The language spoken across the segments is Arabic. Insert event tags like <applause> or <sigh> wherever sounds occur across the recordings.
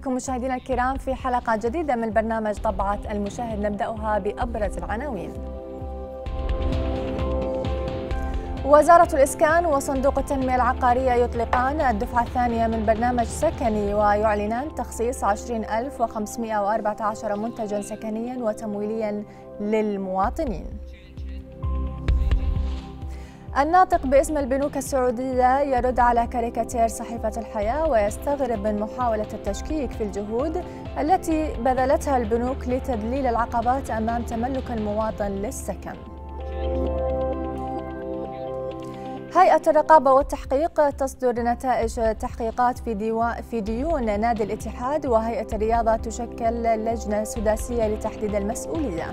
بكم مشاهدينا الكرام في حلقة جديدة من برنامج طبعة المشاهد نبدأها بأبرز العناوين وزارة الإسكان وصندوق التنمية العقارية يطلقان الدفعة الثانية من برنامج سكني ويعلنان تخصيص 20514 منتجا سكنيا وتمويليا للمواطنين الناطق باسم البنوك السعودية يرد على كاريكاتير صحيفة الحياة ويستغرب من محاولة التشكيك في الجهود التي بذلتها البنوك لتذليل العقبات أمام تملك المواطن للسكن هيئة الرقابة والتحقيق تصدر نتائج تحقيقات في, ديوان في ديون نادي الاتحاد وهيئة الرياضة تشكل لجنة سداسية لتحديد المسؤولية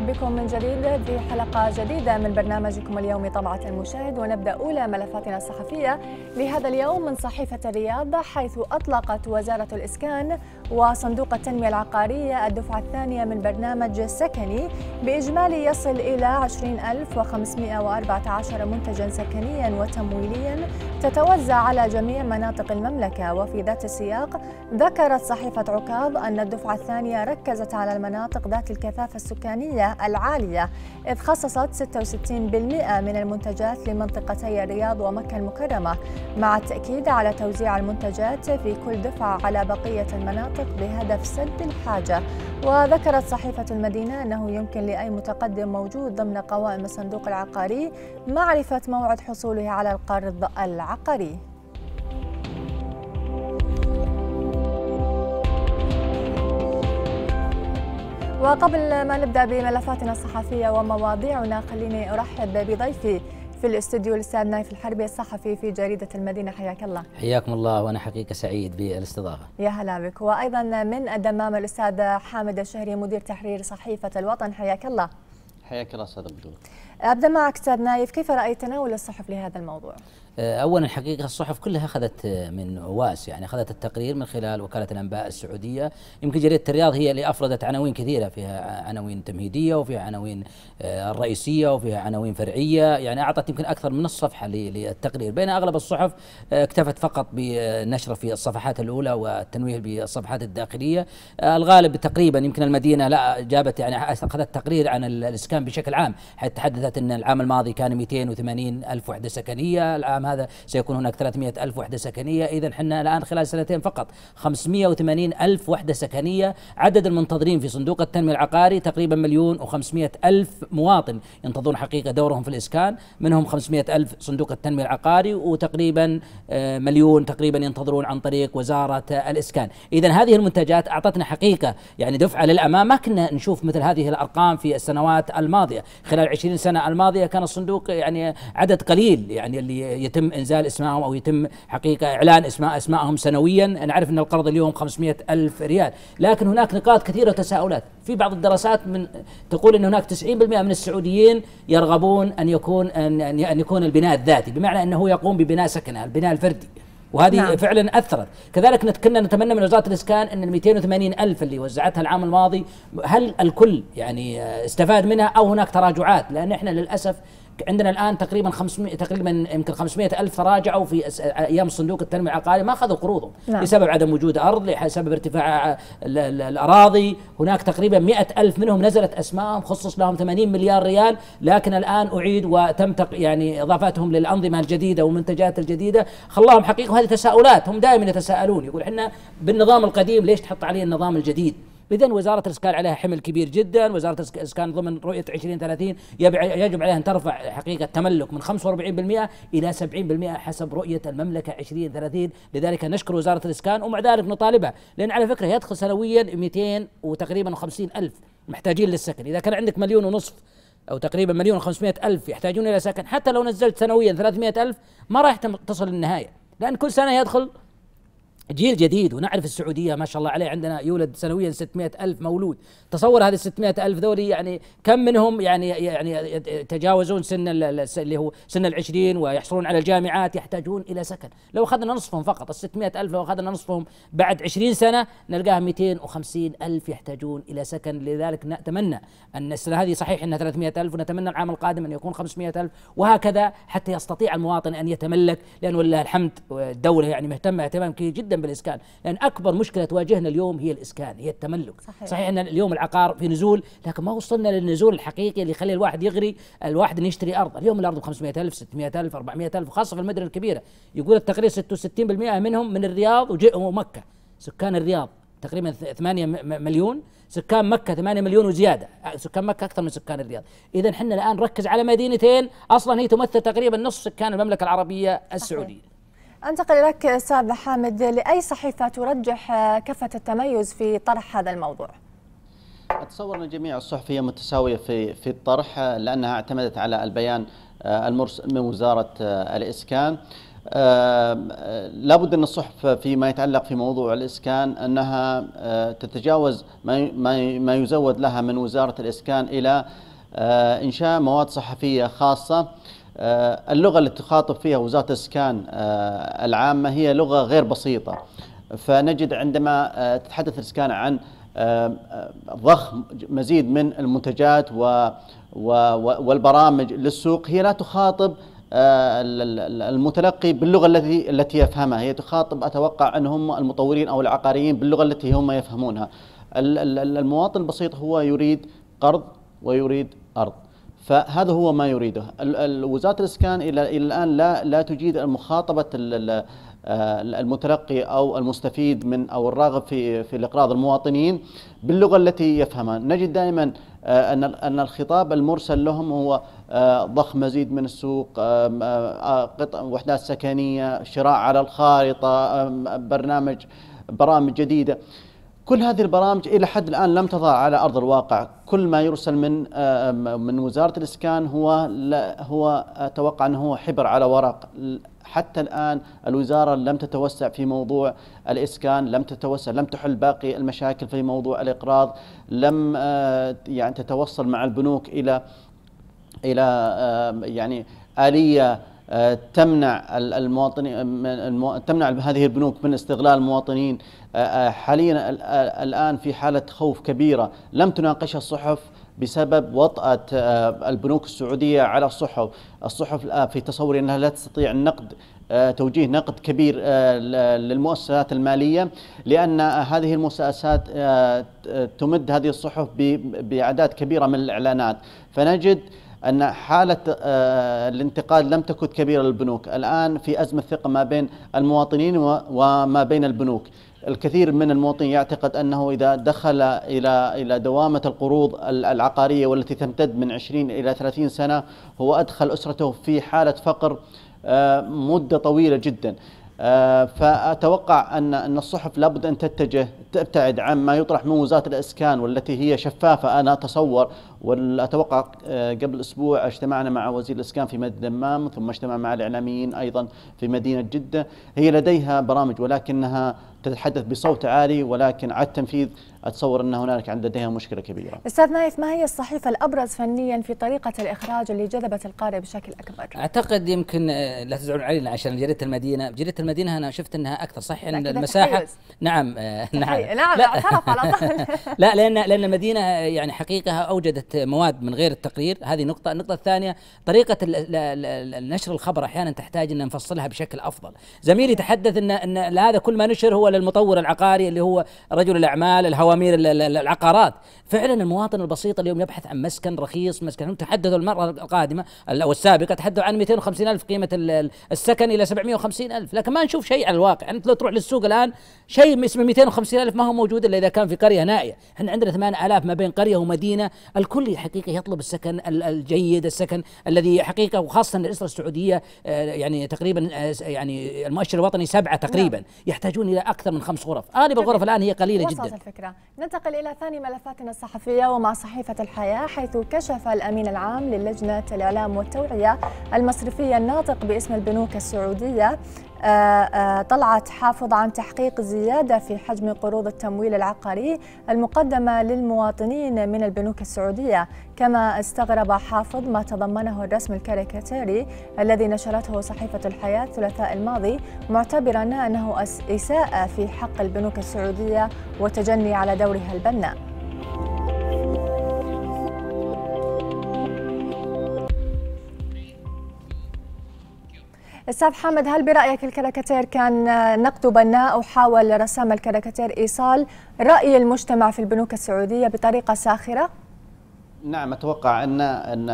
نرحب بكم من جديد في حلقة جديدة من برنامجكم اليومي طبعة المشاهد ونبدأ أولى ملفاتنا الصحفية لهذا اليوم من صحيفة الرياض حيث أطلقت وزارة الإسكان وصندوق التنمية العقارية الدفعة الثانية من برنامج سكني بإجمالي يصل إلى 20514 منتجا سكنيا وتمويليا تتوزع على جميع مناطق المملكة وفي ذات السياق ذكرت صحيفة عكاظ أن الدفعة الثانية ركزت على المناطق ذات الكثافة السكانية العالية إذ خصصت 66% من المنتجات لمنطقتي الرياض ومكة المكرمة مع التأكيد على توزيع المنتجات في كل دفعة على بقية المناطق تخطط بهدف سد الحاجة وذكرت صحيفة المدينة أنه يمكن لأي متقدم موجود ضمن قوائم الصندوق العقاري معرفة موعد حصوله على القرض العقاري وقبل ما نبدأ بملفاتنا الصحفية ومواضيعنا خليني أرحب بضيفي في الاستوديو الأستاذ نايف الحربي الصحفي في جريدة المدينة حياك الله حياكم الله وأنا حقيقة سعيد بالاستضافة يا هلا بك وأيضا من الدمام الأستاذ حامد الشهري مدير تحرير صحيفة الوطن حياك الله حياك الله أستاذ أبدأ معك أستاذ نايف كيف رأيت تناول الصحف لهذا الموضوع؟ آه، اولا الحقيقه الصحف كلها اخذت آه، من واس يعني اخذت التقرير من خلال وكاله الانباء السعوديه يمكن جريده الرياض هي اللي افردت عناوين كثيره فيها عناوين تمهيديه وفيها عناوين آه، الرئيسيه وفيها عناوين فرعيه يعني اعطت يمكن اكثر من الصفحه للتقرير بين اغلب الصحف اكتفت فقط بنشره في الصفحات الاولى والتنويه بالصفحات الداخليه الغالب تقريبا يمكن المدينه لا جابت يعني اخذت تقرير عن الاسكان بشكل عام حيث تحدثت تحدثت أن العام الماضي كان 280 ألف وحدة سكنية العام هذا سيكون هناك 300 ألف وحدة سكنية إذا احنا الآن خلال سنتين فقط 580 ألف وحدة سكنية عدد المنتظرين في صندوق التنمية العقاري تقريبا مليون و500 ألف مواطن ينتظرون حقيقة دورهم في الإسكان منهم 500 ألف صندوق التنمية العقاري وتقريبا آه، مليون تقريبا ينتظرون عن طريق وزارة آه، الإسكان إذا هذه المنتجات أعطتنا حقيقة يعني دفعة للأمام ما كنا نشوف مثل هذه الأرقام في السنوات الماضية خلال 20 سنة السنه الماضيه كان الصندوق يعني عدد قليل يعني اللي يتم انزال اسمائهم او يتم حقيقه اعلان اسماء اسمائهم سنويا نعرف ان القرض اليوم 500 الف ريال لكن هناك نقاط كثيره وتساؤلات في بعض الدراسات من تقول ان هناك 90% من السعوديين يرغبون ان يكون ان يكون البناء الذاتي بمعنى انه يقوم ببناء سكنه البناء الفردي وهذه نعم. فعلا اثرت كذلك كنا نتمنى من وزاره الاسكان ان ال 280 الف اللي وزعتها العام الماضي هل الكل يعني آه، استفاد منها او هناك تراجعات لان احنا للاسف عندنا الان تقريبا 500 تقريبا يمكن 500 الف تراجعوا في ايام صندوق التنميه العقاري ما اخذوا قروضهم نعم. بسبب عدم وجود ارض بسبب ارتفاع الاراضي هناك تقريبا 100 الف منهم نزلت اسمائهم خصص لهم 80 مليار ريال لكن الان اعيد وتم يعني اضافتهم للانظمه الجديده والمنتجات الجديده خلاهم حقيقه هذه تساؤلات هم دائما يتساءلون يقول احنا بالنظام القديم ليش تحط عليه النظام الجديد اذا وزاره الاسكان عليها حمل كبير جدا وزاره الاسكان ضمن رؤيه 2030 يجب عليها ان ترفع حقيقه التملك من 45% الى 70% حسب رؤيه المملكه 2030 لذلك نشكر وزاره الاسكان ومع ذلك نطالبها لان على فكره يدخل سنويا 200 وتقريبا 50 الف محتاجين للسكن اذا كان عندك مليون ونصف او تقريبا مليون و500 الف يحتاجون الى سكن حتى لو نزلت سنويا 300 الف ما راح تصل للنهايه لان كل سنه يدخل جيل جديد ونعرف السعوديه ما شاء الله عليه عندنا يولد سنويا 600 الف مولود تصور هذه 600 الف ذولي يعني كم منهم يعني يعني يتجاوزون سن اللي هو سن العشرين ويحصلون على الجامعات يحتاجون الى سكن لو اخذنا نصفهم فقط ال 600 الف لو اخذنا نصفهم بعد 20 سنه نلقاها 250 الف يحتاجون الى سكن لذلك نتمنى ان السنه هذه صحيح انها 300 الف ونتمنى العام القادم ان يكون 500 الف وهكذا حتى يستطيع المواطن ان يتملك لان ولله الحمد الدوله يعني مهتمه اهتمام كبير جدا بالاسكان لان اكبر مشكله تواجهنا اليوم هي الاسكان هي التملك صحيح, صحيح ان اليوم العقار في نزول لكن ما وصلنا للنزول الحقيقي اللي يخلي الواحد يغري الواحد انه يشتري ارض اليوم الارض ب 500000 600000 400000 خاصه في المدن الكبيره يقول التقرير 66% منهم من الرياض ومكه سكان الرياض تقريبا 8 مليون سكان مكه 8 مليون وزياده سكان مكه اكثر من سكان الرياض اذا احنا الان نركز على مدينتين اصلا هي تمثل تقريبا نصف سكان المملكه العربيه السعوديه أنتقل لك أستاذ حامد لأي صحيفة ترجح كفة التميز في طرح هذا الموضوع؟ أتصور أن جميع الصحف هي متساوية في في الطرح لأنها اعتمدت على البيان آه، المرسل من وزارة آه، الإسكان آه، لابد أن الصحف فيما يتعلق في موضوع الإسكان أنها تتجاوز ما ما يزود لها من وزارة الإسكان إلى إنشاء مواد صحفية خاصة آه، اللغة التي تخاطب فيها وزارة الإسكان آه، العامة هي لغة غير بسيطة فنجد عندما آه، تتحدث الإسكان عن ضخ مزيد من المنتجات والبرامج للسوق هي لا تخاطب المتلقي باللغه التي التي يفهمها هي تخاطب اتوقع انهم المطورين او العقاريين باللغه التي هم يفهمونها المواطن البسيط هو يريد قرض ويريد ارض فهذا هو ما يريده وزاره الاسكان الى الان لا لا تجيد مخاطبه المتلقي آه، او المستفيد من او الراغب في في الاقراض المواطنين باللغه التي يفهمها نجد دائما آه، ان ان الخطاب المرسل لهم هو آه، ضخ مزيد من السوق قطع وحدات سكنيه شراء على الخارطه برنامج برامج جديده كل هذه البرامج الى حد الان لم تظهر على ارض الواقع، كل ما يرسل من من وزاره الاسكان هو لا هو اتوقع انه هو حبر على ورق، حتى الان الوزاره لم تتوسع في موضوع الاسكان، لم تتوسع، لم تحل باقي المشاكل في موضوع الاقراض، لم آه، يعني تتوصل مع البنوك الى الى يعني اليه آه، تمنع المواطنين آه، تمنع هذه البنوك من استغلال المواطنين آه، حاليا الان في حاله خوف كبيره لم تناقشها الصحف بسبب وطأة البنوك السعودية على الصحف الصحف الآن في تصوري أنها لا تستطيع النقد توجيه نقد كبير للمؤسسات المالية لأن هذه المؤسسات تمد هذه الصحف بأعداد كبيرة من الإعلانات فنجد أن حالة آه، الانتقاد لم تكن كبيرة للبنوك الآن في أزمة ثقة ما بين المواطنين وما بين البنوك الكثير من المواطنين يعتقد أنه إذا دخل إلى إلى دوامة القروض العقارية والتي تمتد من 20 إلى 30 سنة هو أدخل أسرته في حالة فقر آه، مدة طويلة جدا آه، فأتوقع أن أن الصحف لابد أن تتجه تبتعد عن ما يطرح من وزارة الإسكان والتي هي شفافة أنا أتصور واتوقع آه، قبل اسبوع اجتمعنا مع وزير الاسكان في مدينه الدمام ثم اجتمع مع الاعلاميين ايضا في مدينه جده هي لديها برامج ولكنها تتحدث بصوت عالي ولكن على التنفيذ اتصور ان هنالك عند لديها مشكله كبيره. استاذ نايف ما هي الصحيفه الابرز فنيا في طريقه الاخراج اللي جذبت القارئ بشكل اكبر؟ اعتقد يمكن آه، لا تزعلون علينا عشان جريده المدينه، جريده المدينه انا شفت انها اكثر صح ان المساحه تحيز. نعم آه، تحيز. نعم لا لا, لا, <laughs> لا لان لان المدينه يعني حقيقه اوجدت مواد من غير التقرير هذه نقطة النقطة الثانية طريقة نشر الخبر أحيانا تحتاج أن نفصلها بشكل أفضل زميلي تحدث أن, أن هذا كل ما نشر هو للمطور العقاري اللي هو رجل الأعمال الهوامير العقارات فعلا المواطن البسيط اليوم يبحث عن مسكن رخيص مسكن تحدث تحدثوا المرة القادمة أو السابقة تحدثوا عن 250 ألف قيمة السكن إلى 750 ألف لكن ما نشوف شيء على الواقع أنت لو تروح للسوق الآن شيء اسمه 250 ألف ما هو موجود إلا إذا كان في قرية نائية احنا عندنا 8000 ما بين قرية ومدينة الكل الكل حقيقه يطلب السكن الجيد السكن الذي حقيقه وخاصه الاسره السعوديه آه، يعني تقريبا آه، يعني المؤشر الوطني سبعه نعم. تقريبا نعم. يحتاجون الى اكثر من خمس غرف اغلب الغرف الان هي قليله وصلت جدا الفكره ننتقل الى ثاني ملفاتنا الصحفيه ومع صحيفه الحياه حيث كشف الامين العام للجنه الاعلام والتوعيه المصرفيه الناطق باسم البنوك السعوديه آه، آه، طلعت حافظ عن تحقيق زيادة في حجم قروض التمويل العقاري المقدمة للمواطنين من البنوك السعودية كما استغرب حافظ ما تضمنه الرسم الكاريكاتيري الذي نشرته صحيفة الحياة الثلاثاء الماضي معتبرا أنه إساءة في حق البنوك السعودية وتجني على دورها البناء استاذ حامد هل برايك الكاريكاتير كان نقد بناء او حاول رسام الكاريكاتير ايصال راي المجتمع في البنوك السعوديه بطريقه ساخره؟ نعم اتوقع ان ان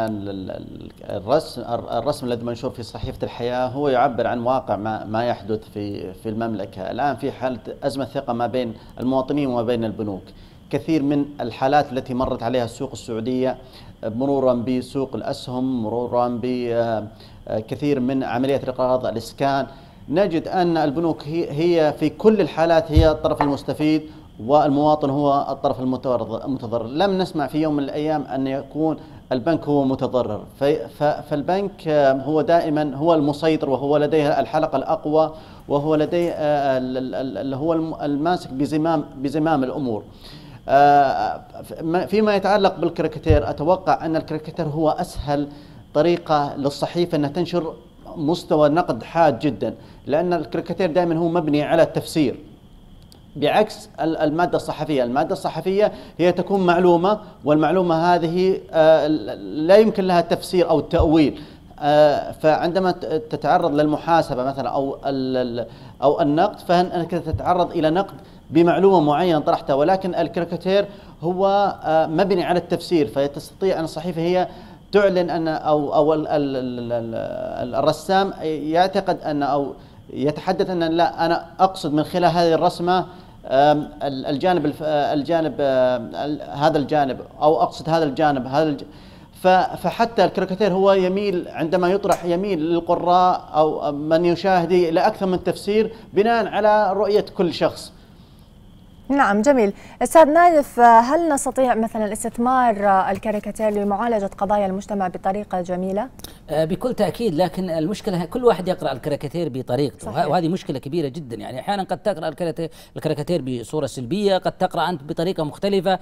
الرسم الرسم الذي منشور في صحيفه الحياه هو يعبر عن واقع ما ما يحدث في في المملكه، الان في حاله ازمه ثقه ما بين المواطنين وما بين البنوك. كثير من الحالات التي مرت عليها السوق السعوديه مرورا بسوق الاسهم، مرورا ب آه، كثير من عمليات رقاض الإسكان نجد أن البنوك هي في كل الحالات هي الطرف المستفيد والمواطن هو الطرف المتضرر لم نسمع في يوم من الأيام أن يكون البنك هو متضرر فالبنك آه، هو دائما هو المسيطر وهو لديه الحلقة الأقوى وهو لديه آه، اللي هو الماسك بزمام, بزمام الأمور فيما يتعلق بالكريكتير أتوقع أن الكريكتير هو أسهل طريقه للصحيفه انها تنشر مستوى نقد حاد جدا لان الكريكاتير دائما هو مبني على التفسير بعكس الماده الصحفيه، الماده الصحفيه هي تكون معلومه والمعلومه هذه آه، لا يمكن لها تفسير او تاويل. آه، فعندما تتعرض للمحاسبه مثلا او او النقد فانك تتعرض الى نقد بمعلومه معينه طرحتها ولكن الكريكاتير هو آه، مبني على التفسير فتستطيع ان الصحيفه هي تعلن ان او او الرسام يعتقد ان او يتحدث ان لا انا اقصد من خلال هذه الرسمه الجانب الجانب هذا الجانب او اقصد هذا الجانب هذا الجانب فحتى الكاريكاتير هو يميل عندما يطرح يميل للقراء او من يشاهده الى اكثر من تفسير بناء على رؤيه كل شخص نعم جميل أستاذ نايف هل نستطيع مثلا استثمار الكاريكاتير لمعالجة قضايا المجتمع بطريقة جميلة؟ أه، بكل تأكيد لكن المشكلة كل واحد يقرأ الكاريكاتير بطريقته صحيح. وهذه مشكلة كبيرة جدا يعني أحيانا قد تقرأ الكاريكاتير بصورة سلبية قد تقرأ أنت بطريقة مختلفة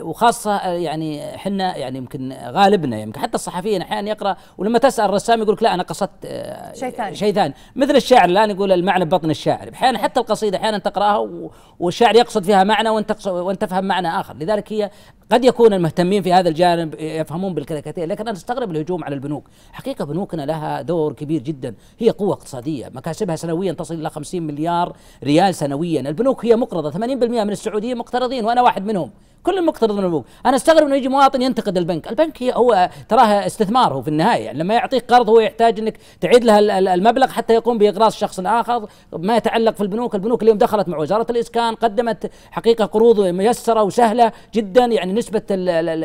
وخاصة أه، يعني حنا يعني يمكن غالبنا يمكن حتى الصحفيين أحيانا يقرأ ولما تسأل الرسام يقول لك لا أنا قصدت أه، شيء ثاني شيء ثاني مثل الشاعر الآن يقول المعنى ببطن الشاعر أحيانا حتى القصيدة أحيانا تقرأها والشاعر يقصد فيها معنى وانت وانت تفهم معنى اخر لذلك هي قد يكون المهتمين في هذا الجانب يفهمون بالكاريكاتير لكن انا استغرب الهجوم على البنوك حقيقه بنوكنا لها دور كبير جدا هي قوه اقتصاديه مكاسبها سنويا تصل الى 50 مليار ريال سنويا البنوك هي مقرضه 80% من السعوديين مقترضين وانا واحد منهم كل المقترض من البنوك انا استغرب انه يجي مواطن ينتقد البنك البنك هي هو تراه استثمار هو في النهايه يعني لما يعطيك قرض هو يحتاج انك تعيد له المبلغ حتى يقوم باقراص شخص اخر ما يتعلق في البنوك البنوك اليوم دخلت مع وزاره الاسكان قدمت حقيقه قروض ميسره وسهله جدا يعني نسبه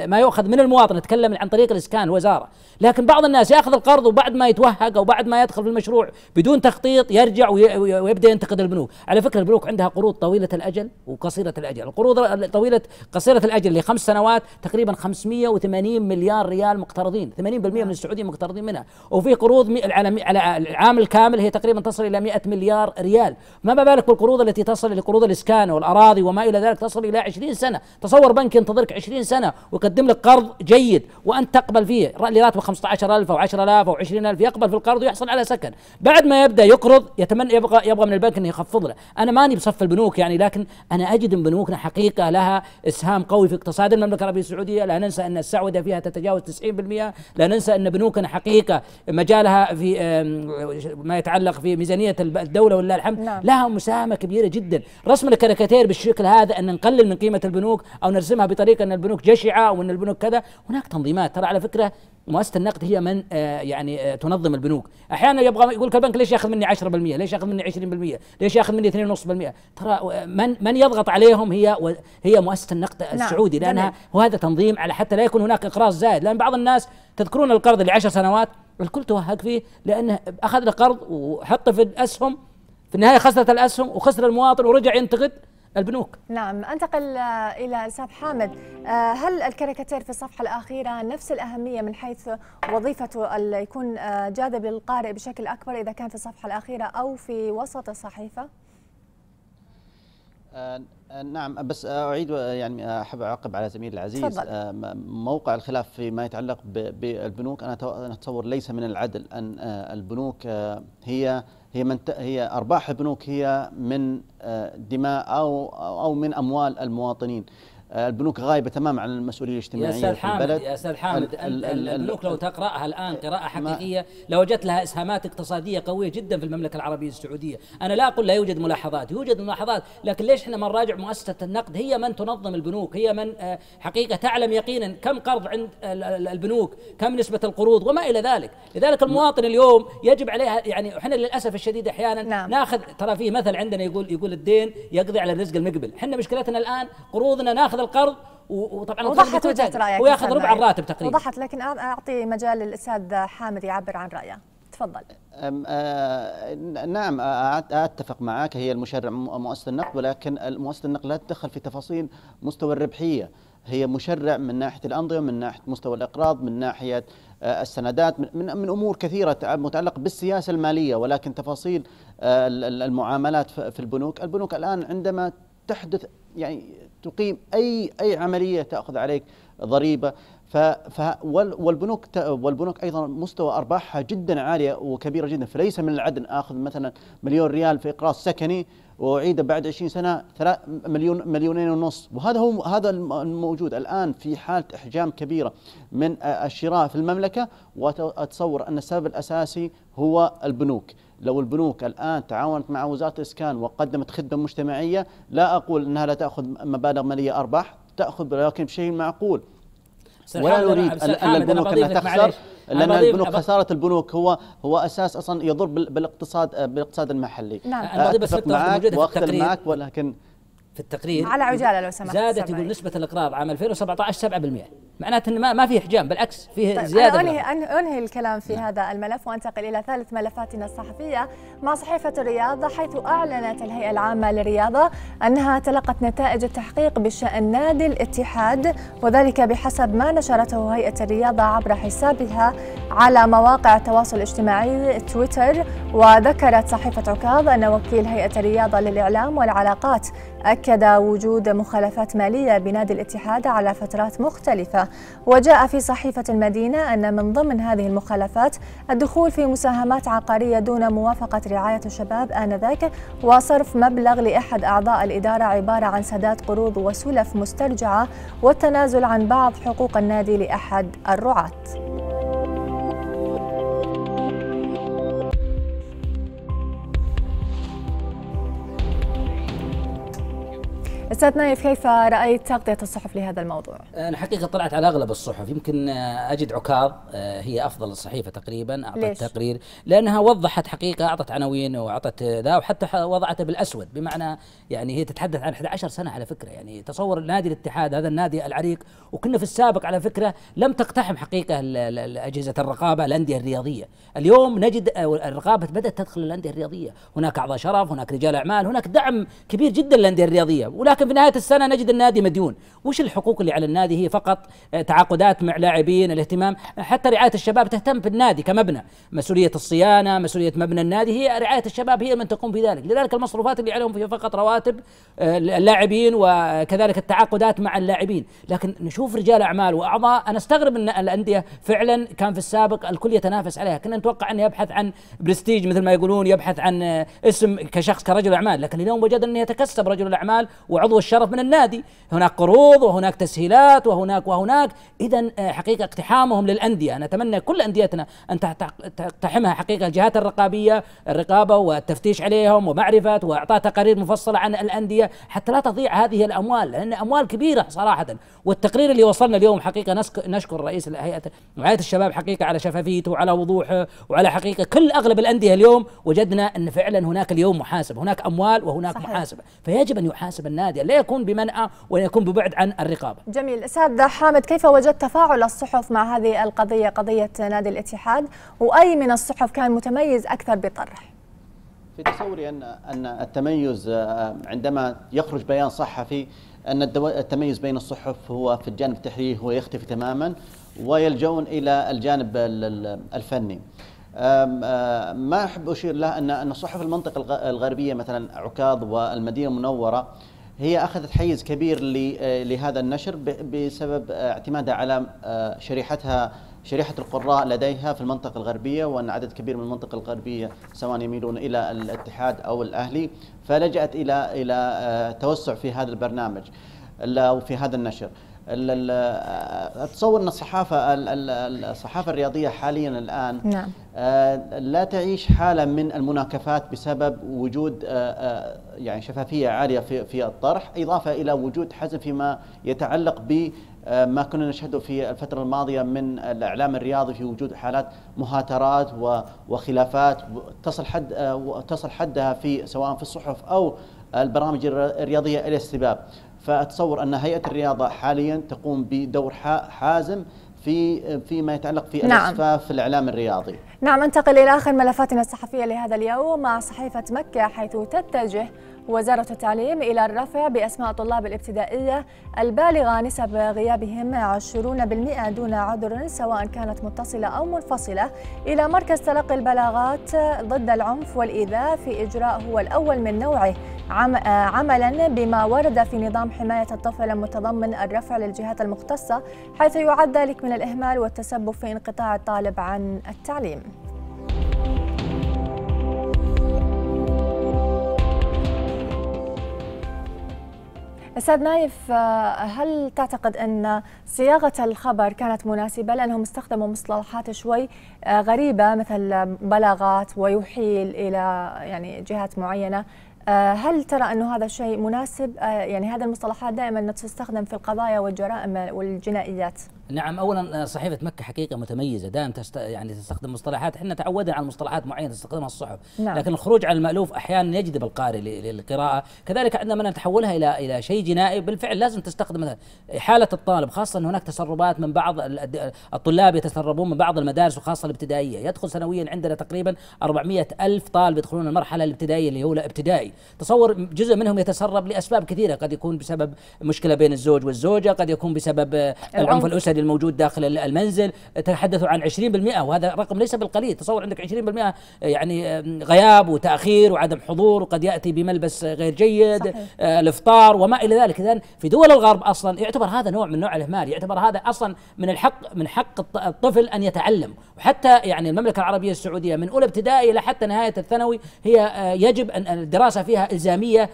ما يؤخذ من المواطن نتكلم عن طريق الاسكان الوزاره لكن بعض الناس ياخذ القرض وبعد ما يتوهق او بعد ما يدخل في المشروع بدون تخطيط يرجع ويبدا ينتقد البنوك على فكره البنوك عندها قروض طويله الاجل وقصيره الاجل القروض طويله قصيره الاجل اللي خمس سنوات تقريبا 580 مليار ريال مقترضين 80% من السعوديين مقترضين منها وفي قروض على على العام الكامل هي تقريبا تصل الى 100 مليار ريال ما بالك بالقروض التي تصل لقروض الاسكان والاراضي الماضي وما إلى ذلك تصل إلى 20 سنة تصور بنك ينتظرك 20 سنة ويقدم لك قرض جيد وأنت تقبل فيه لراتب 15000 أو 10000 أو 20000 يقبل في القرض ويحصل على سكن بعد ما يبدأ يقرض يتمنى يبغى يبغى من البنك أنه يخفض له أنا ماني بصف البنوك يعني لكن أنا أجد أن بنوكنا حقيقة لها إسهام قوي في اقتصاد المملكة العربية السعودية لا ننسى أن السعودة فيها تتجاوز 90% لا ننسى أن بنوكنا حقيقة مجالها في ما يتعلق في ميزانية الدولة ولله الحمد نعم. لها مساهمة كبيرة جدا رسم الكاريكاتير بالش بالشكل هذا ان نقلل من قيمه البنوك او نرسمها بطريقه ان البنوك جشعه وان البنوك كذا هناك تنظيمات ترى على فكره مؤسسه النقد هي من آه، يعني آه، تنظم البنوك احيانا يبغى يقول لك البنك ليش ياخذ مني 10% ليش ياخذ مني 20% ليش ياخذ مني 2.5% ترى آه، من من يضغط عليهم هي هي مؤسسه النقد نعم، السعودي نعم. لانها وهذا تنظيم على حتى لا يكون هناك اقراص زائد لان بعض الناس تذكرون القرض اللي 10 سنوات الكل توهق فيه لانه اخذ له قرض وحطه في الاسهم في النهايه خسرت الاسهم وخسر المواطن ورجع ينتقد البنوك نعم أنتقل آه، إلى أستاذ حامد آه، هل الكاريكاتير في الصفحة الأخيرة نفس الأهمية من حيث وظيفته يكون آه، جاذب للقارئ بشكل أكبر إذا كان في الصفحة الأخيرة أو في وسط الصحيفة؟ آه نعم بس اعيد يعني احب اعقب على زميلي العزيز تفضل. موقع الخلاف فيما يتعلق بالبنوك انا اتصور ليس من العدل ان البنوك هي هي من هي آه، ارباح البنوك هي من دماء او او من اموال المواطنين آه، البنوك غايبه تماما عن المسؤوليه الاجتماعيه يا استاذ حامد يا استاذ حامد البنوك لو تقراها الان قراءه حقيقيه لوجدت لها اسهامات اقتصاديه قويه جدا في المملكه العربيه السعوديه، انا لا اقول لا يوجد ملاحظات، يوجد ملاحظات، لكن ليش احنا ما نراجع مؤسسه النقد هي من تنظم البنوك، هي من آه، حقيقه تعلم يقينا كم قرض عند البنوك، كم نسبه القروض وما الى ذلك، لذلك المواطن اليوم يجب عليها يعني احنا للاسف الشديد احيانا نعم. ناخذ ترى في مثل عندنا يقول يقول الدين يقضي على الرزق المقبل، احنا مشكلتنا الان قروضنا ناخذ هذا القرض وطبعا وضحت وجهه رايك وياخذ ربع الراتب تقريبا وضحت لكن اعطي مجال للاستاذ حامد يعبر عن رايه تفضل آه، نعم آه، اتفق معك هي المشرع مؤسسه النقد ولكن مؤسسه النقد لا تدخل في تفاصيل مستوى الربحيه هي مشرع من ناحيه الانظمه من ناحيه مستوى الاقراض من ناحيه آه، السندات من, من امور كثيره متعلقه بالسياسه الماليه ولكن تفاصيل المعاملات في البنوك، البنوك الان عندما تحدث يعني تقيم اي اي عمليه تاخذ عليك ضريبه ف والبنوك والبنوك ايضا مستوى ارباحها جدا عاليه وكبيره جدا فليس من العدل اخذ مثلا مليون ريال في اقراص سكني واعيده بعد 20 سنه مليون مليونين ونص وهذا هو هذا الموجود الان في حاله احجام كبيره من آه، الشراء في المملكه واتصور ان السبب الاساسي هو البنوك لو البنوك الآن تعاونت مع وزارة الإسكان وقدمت خدمة مجتمعية لا أقول أنها لا تأخذ مبالغ مالية أرباح تأخذ ولكن بشيء معقول ولا نريد أن البنوك أنها تخسر لان البنوك خساره البنوك هو هو اساس اصلا يضر بالاقتصاد آه، بالاقتصاد المحلي نعم انا بس معك معك ولكن في التقرير على عجاله لو سمحت زادت يقول نسبه الاقراض عام 2017 7% معناته انه ما, ما في حجام بالعكس فيه طيب زياده أنا أنهي, أنهي, أنهي الكلام في نعم. هذا الملف وانتقل الى ثالث ملفاتنا الصحفيه مع صحيفه الرياضه حيث اعلنت الهيئه العامه للرياضه انها تلقت نتائج التحقيق بشان نادي الاتحاد وذلك بحسب ما نشرته هيئه الرياضه عبر حسابها على مواقع التواصل الاجتماعي تويتر وذكرت صحيفه عكاظ ان وكيل هيئه الرياضه للاعلام والعلاقات اكد وجود مخالفات ماليه بنادي الاتحاد على فترات مختلفه وجاء في صحيفة المدينة أن من ضمن هذه المخالفات الدخول في مساهمات عقارية دون موافقة رعاية الشباب آنذاك وصرف مبلغ لأحد أعضاء الإدارة عبارة عن سداد قروض وسلف مسترجعة والتنازل عن بعض حقوق النادي لأحد الرعاة. استاذ نايف كيف رايت تغطيه الصحف لهذا الموضوع؟ انا آه، حقيقه طلعت على اغلب الصحف يمكن آه، اجد عكاظ آه، هي افضل صحيفه تقريبا اعطت تقرير لانها وضحت حقيقه اعطت عناوين واعطت ذا وحتى وضعته بالاسود بمعنى يعني هي تتحدث عن 11 سنه على فكره يعني تصور نادي الاتحاد هذا النادي العريق وكنا في السابق على فكره لم تقتحم حقيقه اجهزه الرقابه الانديه الرياضيه اليوم نجد الرقابه بدات تدخل الانديه الرياضيه هناك اعضاء شرف هناك رجال اعمال هناك دعم كبير جدا للانديه الرياضيه ولكن في نهايه السنه نجد النادي مديون وش الحقوق اللي على النادي هي فقط آه، تعاقدات مع لاعبين الاهتمام حتى رعايه الشباب تهتم بالنادي كمبنى مسؤوليه الصيانه مسؤوليه مبنى النادي هي رعايه الشباب هي من تقوم بذلك لذلك المصروفات اللي عليهم هي فقط رواتب آه، اللاعبين وكذلك التعاقدات مع اللاعبين لكن نشوف رجال اعمال واعضاء انا استغرب ان الانديه فعلا كان في السابق الكل يتنافس عليها كنا نتوقع انه يبحث عن برستيج مثل ما يقولون يبحث عن آه، اسم كشخص كرجل اعمال لكن اليوم وجد انه يتكسب رجل الاعمال وعضو والشرف من النادي هناك قروض وهناك تسهيلات وهناك وهناك إذا آه، حقيقة اقتحامهم للأندية نتمنى كل أنديتنا أن تقتحمها حقيقة الجهات الرقابية الرقابة والتفتيش عليهم ومعرفة وإعطاء تقارير مفصلة عن الأندية حتى لا تضيع هذه الأموال لأن أموال كبيرة صراحة والتقرير اللي وصلنا اليوم حقيقة نشكر رئيس هيئة رعاية الشباب حقيقة على شفافيته وعلى وضوحه وعلى حقيقة كل أغلب الأندية اليوم وجدنا أن فعلا هناك اليوم محاسب هناك أموال وهناك صحيح. محاسبة فيجب أن يحاسب النادي لا يكون بمنأى ولا يكون ببعد عن الرقابة جميل أستاذ حامد كيف وجدت تفاعل الصحف مع هذه القضية قضية نادي الاتحاد وأي من الصحف كان متميز أكثر بطرح في تصوري أن أن التميز آه، عندما يخرج بيان صحفي أن التميز بين الصحف هو في الجانب التحريري هو يختفي تماما ويلجون إلى الجانب الفني آه، ما أحب أشير له أن أن صحف المنطقة الغربية مثلا عكاظ والمدينة المنورة هي اخذت حيز كبير آه، لهذا النشر بسبب آه، اعتمادها على آه، شريحتها شريحة القراء لديها في المنطقة الغربية وأن عدد كبير من المنطقة الغربية سواء يميلون إلى الاتحاد أو الأهلي فلجأت إلى إلى توسع في هذا البرنامج أو في هذا النشر آه، اتصور ان الصحافه الصحافه الرياضيه حاليا الان نعم. آه، لا تعيش حاله من المناكفات بسبب وجود آه، يعني شفافيه عاليه في في الطرح اضافه الى وجود حزم فيما يتعلق ب ما كنا نشهده في الفترة الماضية من الإعلام الرياضي في وجود حالات مهاترات وخلافات تصل حد تصل حدها في سواء في الصحف أو البرامج الرياضية إلى السباب. فاتصور ان هيئه الرياضه حاليا تقوم بدور حازم في فيما يتعلق في نعم. الاسفاف الاعلام الرياضي. نعم انتقل الى اخر ملفاتنا الصحفيه لهذا اليوم مع صحيفه مكه حيث تتجه وزارة التعليم إلى الرفع بأسماء الطلاب الابتدائية البالغة نسب غيابهم 20% دون عذر سواء كانت متصلة أو منفصلة إلى مركز تلقي البلاغات ضد العنف والإيذاء في إجراء هو الأول من نوعه عملا بما ورد في نظام حماية الطفل المتضمن الرفع للجهات المختصة حيث يعد ذلك من الإهمال والتسبب في انقطاع الطالب عن التعليم أستاذ نايف هل تعتقد أن صياغة الخبر كانت مناسبة لأنهم استخدموا مصطلحات شوي آه، غريبة مثل بلاغات ويحيل إلى يعني جهات معينة آه، هل ترى أنه هذا الشيء مناسب آه، يعني هذه المصطلحات دائما تستخدم في القضايا والجرائم والجنائيات؟ نعم اولا آه، صحيفه مكه حقيقه متميزه دائما تست... يعني تستخدم مصطلحات احنا تعودنا على مصطلحات معينه تستخدمها الصحف نعم. لكن الخروج عن المالوف احيانا يجذب القارئ للقراءه كذلك عندما نتحولها الى الى شيء جنائي بالفعل لازم تستخدم مثلا حاله الطالب خاصه ان هناك تسربات من بعض الطلاب يتسربون من بعض المدارس وخاصه الابتدائيه يدخل سنويا عندنا تقريبا 400 الف طالب يدخلون المرحله الابتدائيه اللي هو الابتدائي تصور جزء منهم يتسرب لاسباب كثيره قد يكون بسبب مشكله بين الزوج والزوجه قد يكون بسبب آه، العنف الاسري الموجود داخل المنزل تحدثوا عن 20% وهذا رقم ليس بالقليل تصور عندك 20% يعني غياب وتأخير وعدم حضور وقد يأتي بملبس غير جيد صحيح. آه، الإفطار وما إلى ذلك إذا في دول الغرب أصلا يعتبر هذا نوع من نوع الإهمال يعتبر هذا أصلا من الحق من حق الطفل أن يتعلم وحتى يعني المملكة العربية السعودية من أولى ابتدائي إلى حتى نهاية الثانوي هي آه، يجب أن الدراسة فيها إلزامية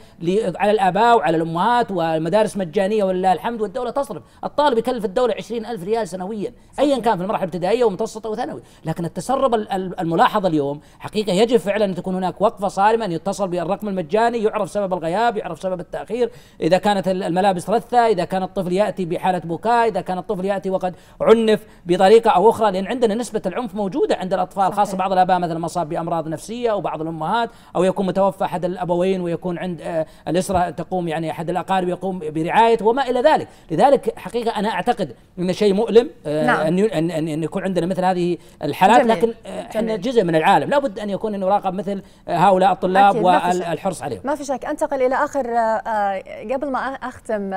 على الآباء وعلى الأمهات والمدارس مجانية ولله الحمد والدولة تصرف الطالب يكلف الدولة 20000 ألف ريال سنويا أيا كان في المرحلة الابتدائية ومتوسطة وثانوي لكن التسرب الملاحظ اليوم حقيقة يجب فعلا أن تكون هناك وقفة صارمة أن يتصل بالرقم المجاني يعرف سبب الغياب يعرف سبب التأخير إذا كانت الملابس رثة إذا كان الطفل يأتي بحالة بكاء إذا كان الطفل يأتي وقد عنف بطريقة أو أخرى لأن عندنا نسبة العنف موجودة عند الأطفال خاصة بعض الآباء مثلا مصاب بأمراض نفسية أو بعض الأمهات أو يكون متوفى أحد الأبوين ويكون عند آه، الأسرة تقوم يعني أحد الأقارب يقوم برعاية وما إلى ذلك لذلك حقيقة أنا أعتقد أن شيء شيء مؤلم آه، نعم. ان ان ان يكون عندنا مثل هذه الحالات جميل. لكن آه، احنا جزء من العالم لابد ان يكون نراقب مثل هؤلاء الطلاب والحرص عليهم ما في شك انتقل الى اخر آه، قبل ما اختم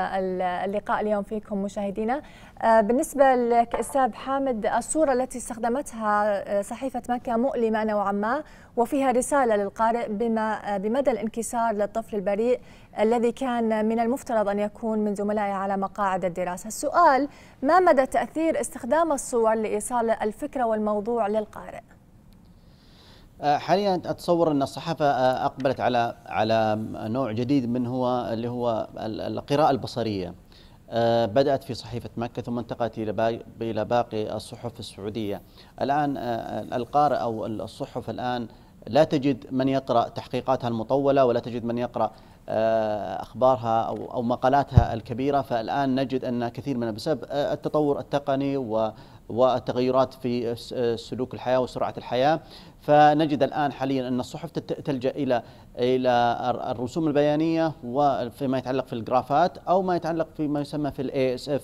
اللقاء اليوم فيكم مشاهدينا بالنسبه لك استاذ حامد الصوره التي استخدمتها صحيفه مكه مؤلمه نوعا ما وفيها رساله للقارئ بما بمدى الانكسار للطفل البريء الذي كان من المفترض أن يكون من زملائي على مقاعد الدراسة السؤال ما مدى تأثير استخدام الصور لإيصال الفكرة والموضوع للقارئ؟ أه، حاليا اتصور ان الصحافه أه، اقبلت على على نوع جديد من هو اللي هو القراءه البصريه أه، بدأت في صحيفة مكة ثم انتقلت إلى باقي الصحف السعودية الآن القارئ أو الصحف الآن لا تجد من يقرأ تحقيقاتها المطولة ولا تجد من يقرأ آه، اخبارها او او مقالاتها الكبيره فالان نجد ان كثير منها بسبب آه، التطور التقني و والتغيرات في سلوك الحياه وسرعه الحياه فنجد الان حاليا ان الصحف تلجا الى الى الرسوم البيانيه وفيما يتعلق في الجرافات او ما يتعلق فيما يسمى في الاي اس اف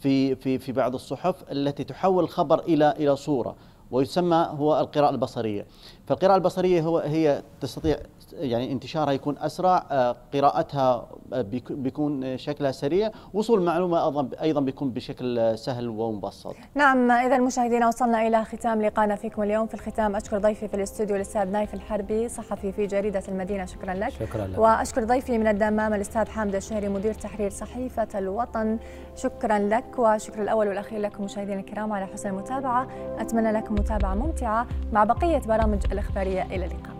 في في في بعض الصحف التي تحول الخبر الى الى صوره ويسمى هو القراءة البصرية فالقراءة البصرية هو هي تستطيع يعني انتشارها يكون اسرع آه، قراءتها آه، بيكون شكلها سريع وصول المعلومه ايضا بيكون بشكل سهل ومبسط نعم اذا مشاهدينا وصلنا الى ختام لقائنا فيكم اليوم في الختام اشكر ضيفي في الاستوديو الاستاذ نايف الحربي صحفي في جريده المدينه شكرا لك شكرا لك واشكر ضيفي من الدمام الاستاذ حامد الشهري مدير تحرير صحيفه الوطن شكرا لك وشكر الاول والاخير لكم مشاهدينا الكرام على حسن المتابعه اتمنى لكم متابعه ممتعه مع بقيه برامج الاخباريه الى اللقاء